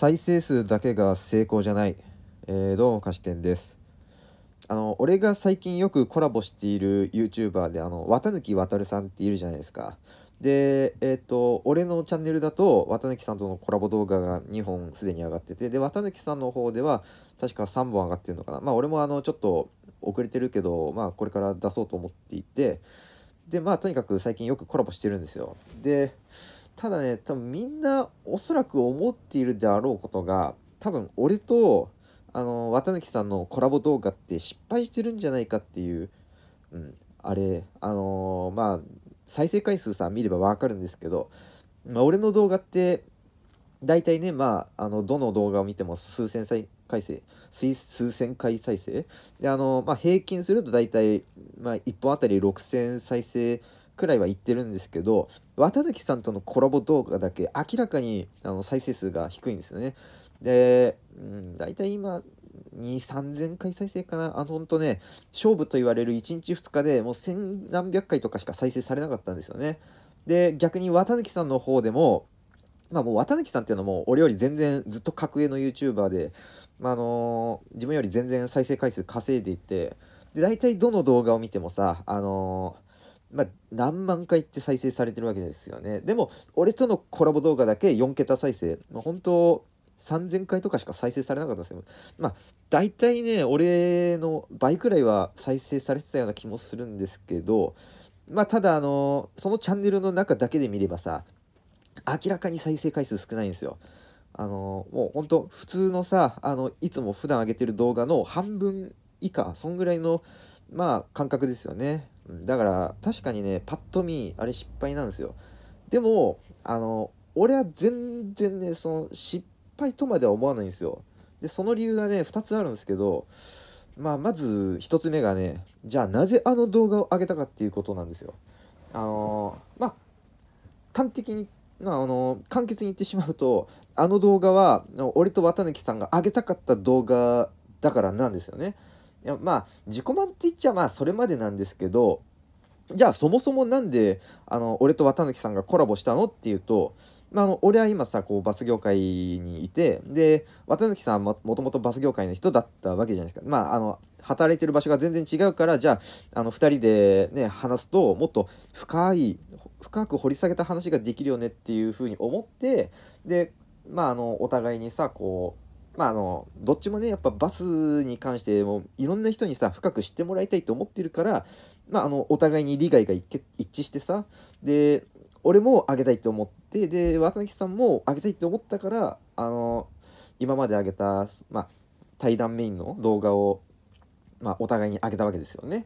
再生数だけが成功じゃない、えー、どうも貸し券ですあの俺が最近よくコラボしている YouTuber であの綿貫渉さんっているじゃないですかでえっ、ー、と俺のチャンネルだと綿貫さんとのコラボ動画が2本すでに上がっててで綿貫さんの方では確か3本上がってるのかなまあ俺もあのちょっと遅れてるけどまあこれから出そうと思っていてでまあとにかく最近よくコラボしてるんですよでただね多分みんなおそらく思っているであろうことが多分俺とあの綿貫さんのコラボ動画って失敗してるんじゃないかっていう、うん、あれあのー、まあ再生回数さ見ればわかるんですけど、まあ、俺の動画って大体ねまああのどの動画を見ても数千再回生数千回再生であの、まあ、平均すると大体、まあ、1本あたり6000再生くらいは言ってるんですけど綿貫さんとのコラボ動画だけ明らかにあの再生数が低いんですよね。で、うん、大体今2,3000回再生かなあの本当ね勝負と言われる1日2日でもう1000何百回とかしか再生されなかったんですよね。で逆に綿貫さんの方でもまあもう綿貫さんっていうのも俺より全然ずっと格上の YouTuber で、まあのー、自分より全然再生回数稼いでいてで大体どの動画を見てもさあのーまあ、何万回って再生されてるわけですよね。でも、俺とのコラボ動画だけ4桁再生。まあ、本当、3000回とかしか再生されなかったですよ。まあ、大体ね、俺の倍くらいは再生されてたような気もするんですけど、まあ、ただ、あの、そのチャンネルの中だけで見ればさ、明らかに再生回数少ないんですよ。あの、もう本当普通のさ、あの、いつも普段上げてる動画の半分以下、そんぐらいの、まあ、感覚ですよね。うん、だから確かにねパッと見あれ失敗なんですよでもあの俺は全然ねその失敗とまでは思わないんですよでその理由がね2つあるんですけどまあまず1つ目がねじゃあなぜあの動画を上げたかっていうことなんですよあのー、まあ端的にまあ、あの簡潔に言ってしまうとあの動画は俺と綿貫さんが上げたかった動画だからなんですよね。いやまあ自己満って言っちゃまあそれまでなんですけどじゃあそもそもなんであの俺と綿貫さんがコラボしたのっていうと、まあ、あの俺は今さこうバス業界にいてで綿貫さんはもともとバス業界の人だったわけじゃないですか。まあ、あの働いてる場所が全然違うからじゃああの2人で、ね、話すともっと深い深く掘り下げた話ができるよねっていうふうに思ってでまああのお互いにさこうまあ、あのどっちもねやっぱバスに関してもいろんな人にさ深く知ってもらいたいと思ってるからまあ、あのお互いに利害が一致してさで俺もあげたいと思ってで渡辺さんもあげたいって思ったからあの今まであげた、まあ、対談メインの動画を、まあ、お互いにあげたわけですよね。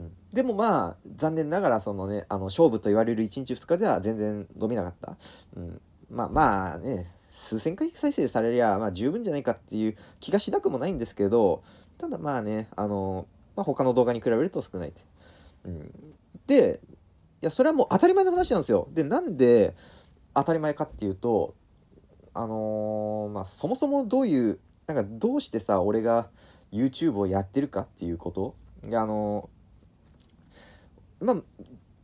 うん、でもまあ残念ながらそのねあの勝負と言われる1日2日では全然伸びなかった、うん、まあまあね数千回再生されりゃまあ十分じゃないかっていう気がしなくもないんですけどただまあねあの、まあ、他の動画に比べると少ないとでいやそれはもう当たり前の話なんですよ。でなんで当たり前かっていうとあのー、まあ、そもそもどういうなんかどうしてさ俺が YouTube をやってるかっていうことであのー、まあ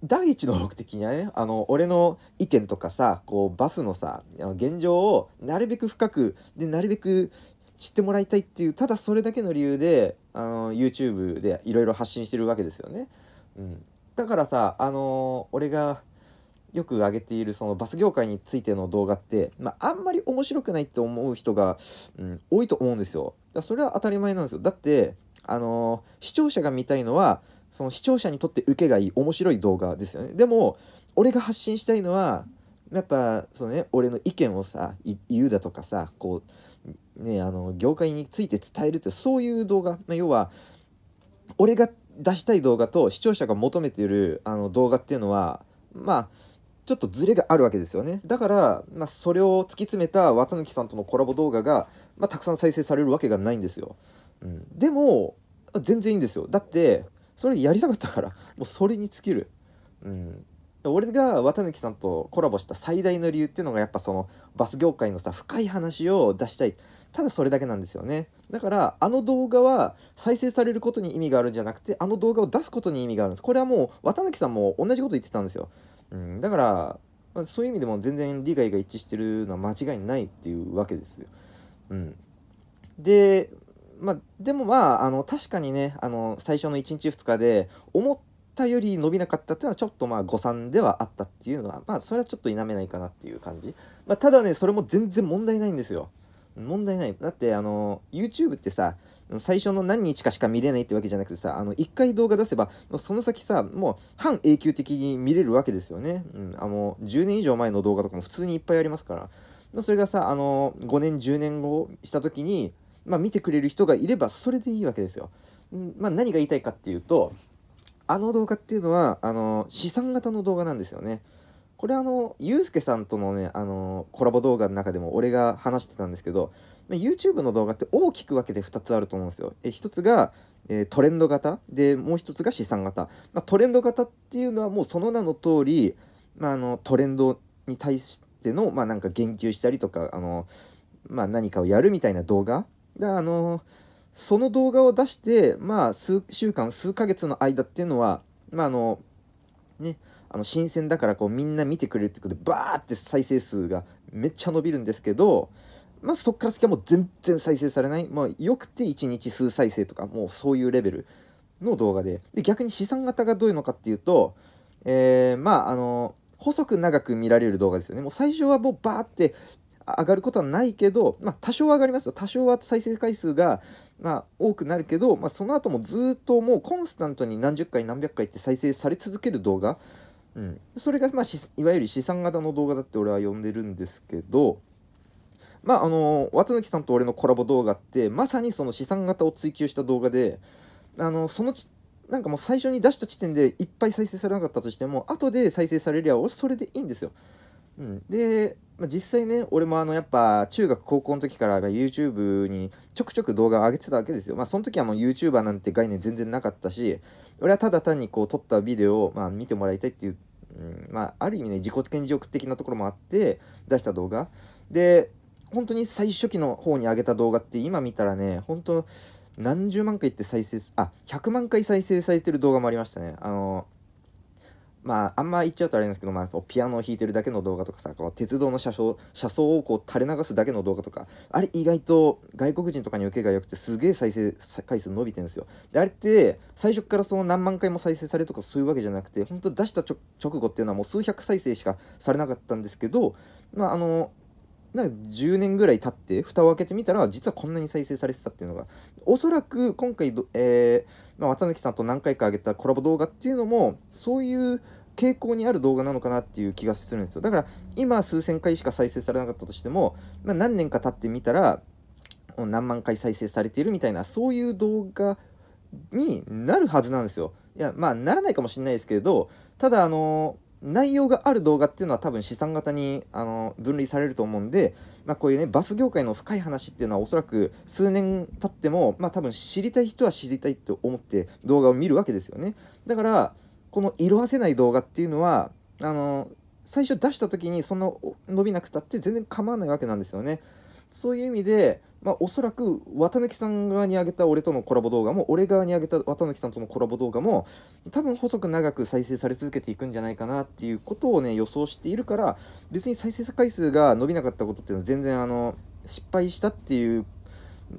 第一の目的にはねあの俺の意見とかさこうバスのさ現状をなるべく深くでなるべく知ってもらいたいっていうただそれだけの理由であの YouTube でいろいろ発信してるわけですよね。うん、だからさあのー、俺がよく上げているそのバス業界についての動画って、まあ、あんまり面白くないって思う人が、うん、多いと思うんですよ。だそれは当たり前なんですよ。だって、あのー、視聴者が見たいのはその視聴者にとって受けがいい面白い動画ですよね。でも俺が発信したいのはやっぱそのね俺の意見をさ言うだとかさこうねあの業界について伝えるってそういう動画、まあ、要は俺が出したい動画と視聴者が求めてるあの動画っていうのはまあちょっとズレがあるわけですよねだから、まあ、それを突き詰めた綿貫さんとのコラボ動画が、まあ、たくさん再生されるわけがないんですよ、うん、でも全然いいんですよだってそれやりたかったからもうそれに尽きる、うん、俺が綿貫さんとコラボした最大の理由っていうのがやっぱそのバス業界のさ深い話を出したいただそれだけなんですよねだからあの動画は再生されることに意味があるんじゃなくてあの動画を出すことに意味があるんですこれはもう綿貫さんも同じこと言ってたんですよ、うん、だから、まあ、そういう意味でも全然利害が一致してるのは間違いないっていうわけですよ、うん、でまあ、でもまああの確かにねあの最初の1日2日で思ったより伸びなかったっていうのはちょっとまあ誤算ではあったっていうのはまあそれはちょっと否めないかなっていう感じ、まあ、ただねそれも全然問題ないんですよ問題ない。だって、あの、YouTube ってさ、最初の何日かしか見れないってわけじゃなくてさ、あの、1回動画出せば、その先さ、もう半永久的に見れるわけですよね。うん、あの、10年以上前の動画とかも普通にいっぱいありますから。それがさ、あの、5年、10年後した時に、まあ、見てくれる人がいれば、それでいいわけですよ。まあ、何が言いたいかっていうと、あの動画っていうのは、あの、資産型の動画なんですよね。これあの、ゆうすけさんとのね、あの、コラボ動画の中でも俺が話してたんですけど、YouTube の動画って大きく分けて2つあると思うんですよ。え1つが、えトレンド型で、もう1つが資産型。まあ、トレンド型っていうのはもうその名の通り、まあ、あのトレンドに対しての、まあ、なんか言及したりとか、あの、まあ、何かをやるみたいな動画が、あの、その動画を出して、まあ、数週間、数ヶ月の間っていうのは、まあ、あの、ね、あの新鮮だからこうみんな見てくれるってことでバーって再生数がめっちゃ伸びるんですけど、まあ、そっから先はもう全然再生されない、まあ、よくて1日数再生とかもうそういうレベルの動画でで逆に資産型がどういうのかっていうと、えー、まああの細く長く見られる動画ですよねもう最初はもうバーって上がることはないけど、まあ、多少上がりますよ多少は再生回数が、まあ、多くなるけど、まあ、その後もずっともうコンスタントに何十回何百回って再生され続ける動画うん、それが、まあ、いわゆる資産型の動画だって俺は呼んでるんですけど、まああのー、綿貫さんと俺のコラボ動画ってまさにその資産型を追求した動画で、あのー、そのちなんかもう最初に出した時点でいっぱい再生されなかったとしても後で再生されりゃそれでいいんですよ。うん、で、まあ、実際ね俺もあのやっぱ中学高校の時から YouTube にちょくちょく動画を上げてたわけですよまあその時はもう YouTuber なんて概念全然なかったし俺はただ単にこう撮ったビデオを、まあ、見てもらいたいっていう、うん、まあある意味ね自己顕示欲的なところもあって出した動画で本当に最初期の方に上げた動画って今見たらね本当何十万回って再生あ100万回再生されてる動画もありましたねあのーまあ、あんま言っちゃうとあれなんですけど、まあ、ピアノを弾いてるだけの動画とかさこう鉄道の車窓車窓をこう垂れ流すだけの動画とかあれ意外と外国人とかに受けが良くてすげえ再生回数伸びてるんですよであれって最初からその何万回も再生されるとかそういうわけじゃなくて本当出した直後っていうのはもう数百再生しかされなかったんですけどまああのなんか10年ぐらい経って蓋を開けてみたら実はこんなに再生されてたっていうのがおそらく今回、えーまあ、綿貫さんと何回か上げたコラボ動画っていうのもそういう傾向にある動画なのかなっていう気がするんですよだから今数千回しか再生されなかったとしても、まあ、何年か経ってみたら何万回再生されているみたいなそういう動画になるはずなんですよいやまあならないかもしれないですけれどただあのー内容がある動画っていうのは多分資産型にあの分類されると思うんで、まあ、こういうねバス業界の深い話っていうのはおそらく数年経っても、まあ、多分知りたい人は知りたいと思って動画を見るわけですよねだからこの色あせない動画っていうのはあの最初出した時にそんな伸びなくたって全然構わないわけなんですよねそういう意味で、まあ、おそらく綿貫さん側に上げた俺とのコラボ動画も俺側に上げた綿貫さんとのコラボ動画も多分細く長く再生され続けていくんじゃないかなっていうことをね予想しているから別に再生回数が伸びなかったことっていうのは全然あの失敗したっていう、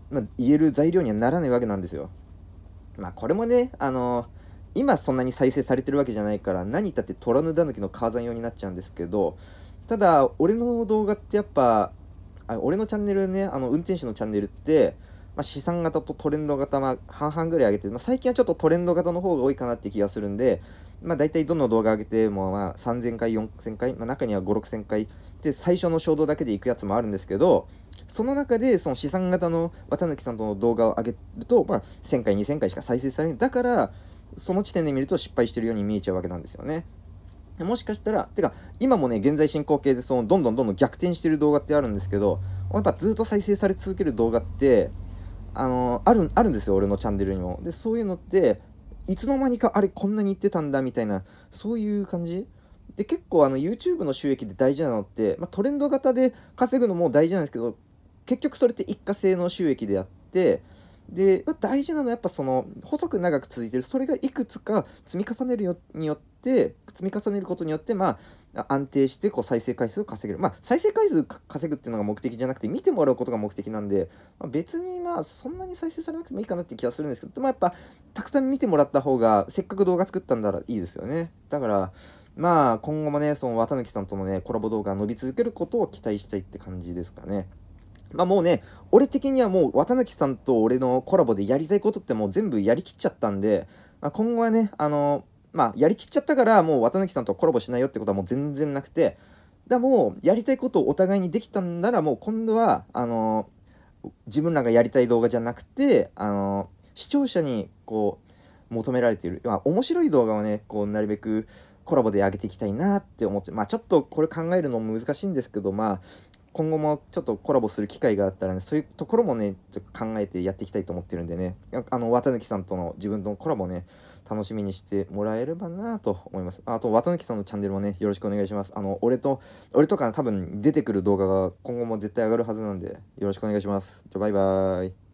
まあ、言える材料にはならないわけなんですよ。まあ、これもねあの今そんなに再生されてるわけじゃないから何言ったって虎の狸の火山用になっちゃうんですけどただ俺の動画ってやっぱあ俺のチャンネルねあの運転手のチャンネルって、まあ、資産型とトレンド型、まあ、半々ぐらい上げて、まあ、最近はちょっとトレンド型の方が多いかなって気がするんで、まあ、大体どの動画上げても、まあ、3000回4000回、まあ、中には56000回で最初の衝動だけでいくやつもあるんですけどその中でその資産型の綿貫さんとの動画を上げると、まあ、1000回2000回しか再生されないだからその時点で見ると失敗してるように見えちゃうわけなんですよね。もしかしたら、てか、今もね、現在進行形で、その、どんどんどんどん逆転してる動画ってあるんですけど、やっぱずっと再生され続ける動画って、あのー、ある、あるんですよ、俺のチャンネルにも。で、そういうのって、いつの間にか、あれ、こんなに言ってたんだ、みたいな、そういう感じで、結構、あの、YouTube の収益で大事なのって、まあ、トレンド型で稼ぐのも大事なんですけど、結局それって一過性の収益であって、で、まあ、大事なのはやっぱその細く長く続いてるそれがいくつか積み重ねるによってって積み重ねることによってまあ安定してこう再生回数を稼げるまあ再生回数稼ぐっていうのが目的じゃなくて見てもらうことが目的なんで、まあ、別にまあそんなに再生されなくてもいいかなって気がするんですけどでもやっぱたくさん見てもらった方がせっかく動画作ったんだらいいですよねだからまあ今後もねその綿貫さんとのねコラボ動画伸び続けることを期待したいって感じですかねまあもうね、俺的にはもう綿貫さんと俺のコラボでやりたいことってもう全部やりきっちゃったんで、まあ、今後はね、あのまあ、やりきっちゃったからもう綿貫さんとコラボしないよってことはもう全然なくてでもやりたいことをお互いにできたんならもう今度はあの自分らがやりたい動画じゃなくてあの視聴者にこう求められている、まあ、面白い動画をねこうなるべくコラボで上げていきたいなって思ってまあちょっとこれ考えるの難しいんですけどまあ今後もちょっとコラボする機会があったらねそういうところもねちょ考えてやっていきたいと思ってるんでねあの綿貫さんとの自分とのコラボね楽しみにしてもらえればなと思いますあと綿貫さんのチャンネルもねよろしくお願いしますあの俺と俺とか多分出てくる動画が今後も絶対上がるはずなんでよろしくお願いしますじゃバイバーイ